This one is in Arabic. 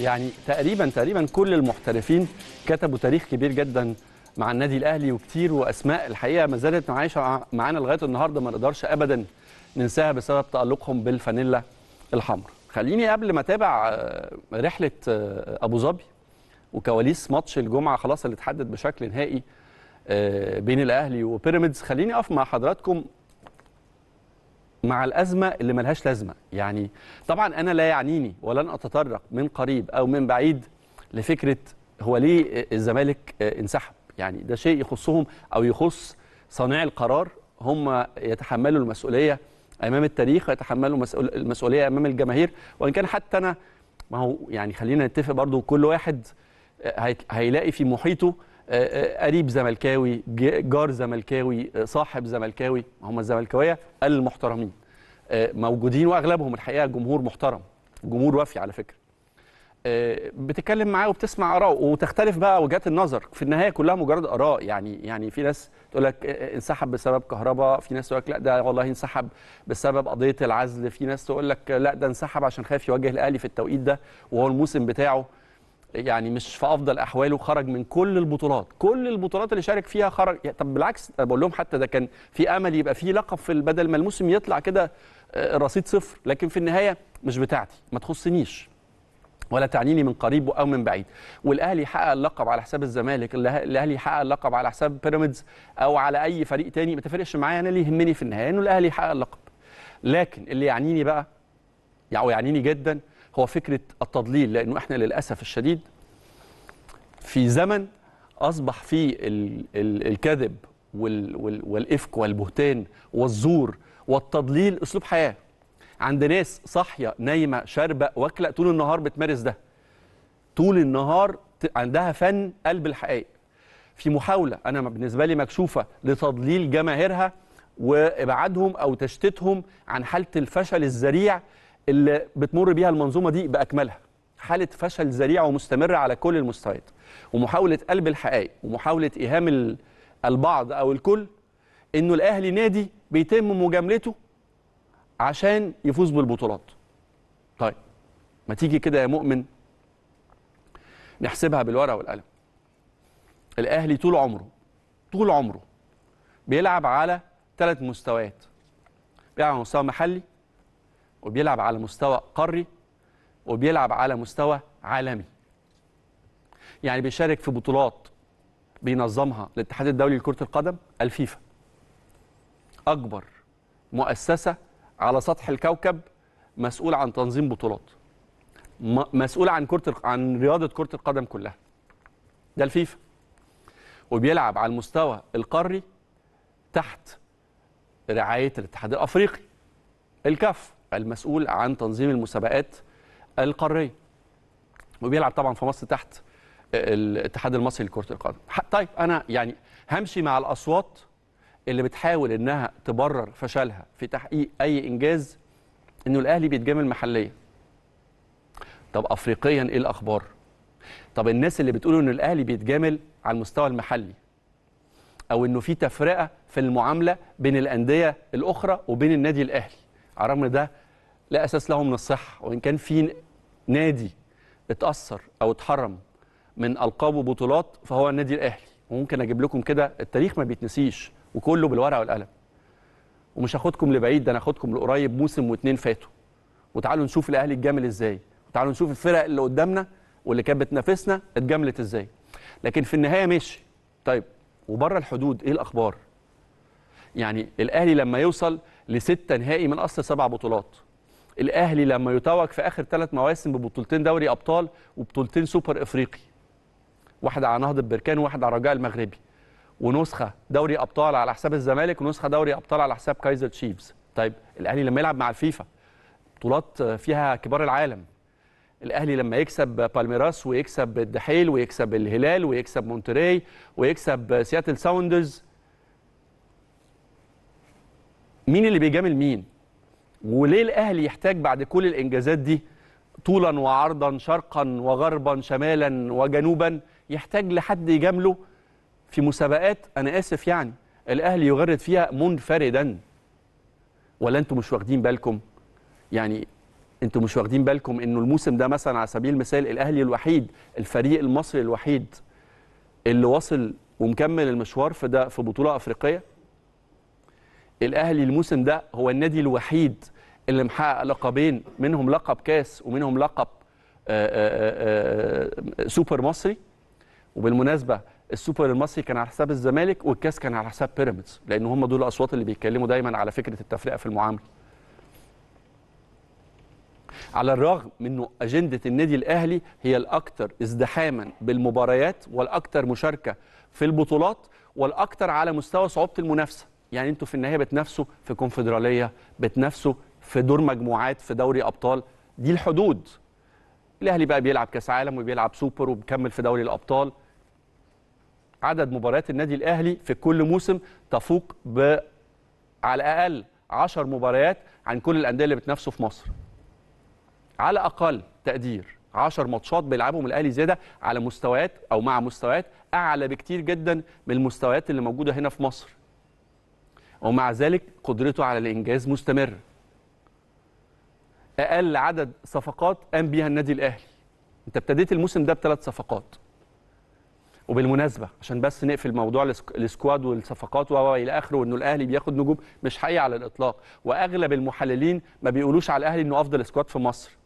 يعني تقريبا تقريبا كل المحترفين كتبوا تاريخ كبير جدا مع النادي الاهلي وكتير واسماء الحقيقه ما زالت عايشه معانا لغايه النهارده ما نقدرش ابدا ننساها بسبب تالقهم بالفانيلا الحمراء. خليني قبل ما اتابع آه، رحله آه، ابو ظبي وكواليس ماتش الجمعه خلاص اللي اتحدد بشكل نهائي آه، بين الاهلي وبيراميدز خليني اقف مع حضراتكم مع الازمه اللي ملهاش لازمه يعني طبعا انا لا يعنيني ولن اتطرق من قريب او من بعيد لفكره هو ليه الزمالك انسحب يعني ده شيء يخصهم او يخص صانعي القرار هم يتحملوا المسؤوليه امام التاريخ ويتحملوا المسؤوليه امام الجماهير وان كان حتى انا ما هو يعني خلينا نتفق برضو كل واحد هيلاقي في محيطه قريب زملكاوي جار زملكاوي صاحب زملكاوي هم الزملكاويه المحترمين آه، موجودين واغلبهم الحقيقه جمهور محترم جمهور وفي على فكره آه، بتتكلم معاه وبتسمع اراءه وتختلف بقى وجهات النظر في النهايه كلها مجرد اراء يعني يعني في ناس تقول لك آه، انسحب بسبب كهرباء في ناس تقول لك لا ده والله انسحب بسبب قضيه العزل في ناس تقول لك لا ده انسحب عشان خايف يواجه الاهلي في التوقيت ده وهو الموسم بتاعه يعني مش في افضل احواله خرج من كل البطولات كل البطولات اللي شارك فيها خرج طب بالعكس انا بقول لهم حتى ده كان في امل يبقى في لقب في بدل ما الموسم يطلع كده الرصيد صفر لكن في النهايه مش بتاعتي ما تخصنيش ولا تعنيني من قريب او من بعيد والاهلي حقق اللقب على حساب الزمالك الاهلي حقق اللقب على حساب بيراميدز او على اي فريق تاني ما تفرقش معايا انا اللي يهمني في النهايه انه الاهلي حقق اللقب لكن اللي يعنيني بقى او يعنيني جدا هو فكره التضليل لانه احنا للاسف الشديد في زمن اصبح فيه الكذب والافك والبهتان والزور والتضليل اسلوب حياه عند ناس صاحيه نايمه شاربه واكله طول النهار بتمارس ده طول النهار عندها فن قلب الحقائق في محاوله انا بالنسبه لي مكشوفه لتضليل جماهيرها وابعادهم او تشتيتهم عن حاله الفشل الذريع اللي بتمر بيها المنظومه دي باكملها حاله فشل ذريع ومستمره على كل المستويات ومحاوله قلب الحقائق ومحاوله ايهام البعض او الكل انه الاهلي نادي بيتم مجاملته عشان يفوز بالبطولات طيب ما تيجي كده يا مؤمن نحسبها بالورقه والقلم الاهلي طول عمره طول عمره بيلعب على ثلاث مستويات بيلعب على مستوى محلي وبيلعب على مستوى قاري وبيلعب على مستوى عالمي يعني بيشارك في بطولات بينظمها الاتحاد الدولي لكرة القدم الفيفا اكبر مؤسسه على سطح الكوكب مسؤول عن تنظيم بطولات مسؤول عن كره عن رياضه كره القدم كلها ده الفيفا وبيلعب على المستوى القاري تحت رعايه الاتحاد الافريقي الكاف المسؤول عن تنظيم المسابقات القاريه وبيلعب طبعا في مصر تحت آه، الاتحاد المصري لكره القدم طيب انا يعني همشي مع الاصوات اللي بتحاول انها تبرر فشلها في تحقيق اي انجاز انه الاهلي بيتجامل محليا طب افريقيا ايه الاخبار طب الناس اللي بتقول ان الاهلي بيتجامل على المستوى المحلي او انه في تفرقه في المعامله بين الانديه الاخرى وبين النادي الاهلي على الرغم ده لا اساس له من الصحه وان كان في نادي اتاثر او اتحرم من القاب وبطولات فهو النادي الاهلي وممكن اجيب لكم كده التاريخ ما بيتنسيش وكله بالورقه والقلم ومش هاخدكم لبعيد ده انا هاخدكم لقريب موسم واتنين فاتوا وتعالوا نشوف الاهلي اتجامل ازاي وتعالوا نشوف الفرق اللي قدامنا واللي كانت بتنافسنا اتجاملت ازاي لكن في النهايه ماشي طيب وبره الحدود ايه الاخبار يعني الاهلي لما يوصل لستة نهائي من اصل سبع بطولات الاهلي لما يتوج في اخر ثلاث مواسم ببطولتين دوري ابطال وبطولتين سوبر افريقي واحده على نهضه بركان وواحد على رجاء المغربي ونسخه دوري ابطال على حساب الزمالك ونسخه دوري ابطال على حساب كايزر تشيفز طيب الاهلي لما يلعب مع الفيفا بطولات فيها كبار العالم الاهلي لما يكسب بالميراس ويكسب الدحيل ويكسب الهلال ويكسب مونتري ويكسب سياتل ساوندرز مين اللي بيجامل مين وليه الاهلي يحتاج بعد كل الانجازات دي طولا وعرضا شرقا وغربا شمالا وجنوبا يحتاج لحد يجامله في مسابقات انا اسف يعني الاهلي يغرد فيها منفردا ولا انتم مش واخدين بالكم يعني انتم مش واخدين بالكم انه الموسم ده مثلا على سبيل المثال الاهلي الوحيد الفريق المصري الوحيد اللي وصل ومكمل المشوار في ده في بطوله افريقيه الاهلي الموسم ده هو النادي الوحيد اللي محقق لقبين منهم لقب كاس ومنهم لقب آآ آه، آآ آه، آآ آه، سوبر مصري وبالمناسبه السوبر المصري كان على حساب الزمالك والكاس كان على حساب بيراميدز لان هم دول الاصوات اللي بيتكلموا دايما على فكره التفرقه في المعامله على الرغم انه اجنده النادي الاهلي هي الاكثر ازدحاما بالمباريات والاكثر مشاركه في البطولات والاكثر على مستوى صعوبه المنافسه يعني انتوا في النهايه بتنافسوا في كونفدراليه بتنافسوا في دور مجموعات في دوري ابطال دي الحدود الاهلي بقى بيلعب كاس عالم وبيلعب سوبر وبيكمل في دوري الابطال عدد مباريات النادي الاهلي في كل موسم تفوق ب على الاقل 10 مباريات عن كل الانديه اللي بتنافسه في مصر. على اقل تقدير 10 ماتشات بيلعبهم الاهلي زياده على مستويات او مع مستويات اعلى بكتير جدا من المستويات اللي موجوده هنا في مصر. ومع ذلك قدرته على الانجاز مستمره. اقل عدد صفقات قام بيها النادي الاهلي. انت ابتديت الموسم ده بثلاث صفقات. وبالمناسبه عشان بس نقفل موضوع السكواد والصفقات الى اخره وانه الاهلي بياخد نجوم مش حقيقي على الاطلاق واغلب المحللين ما بيقولوش على الاهلي انه افضل سكواد في مصر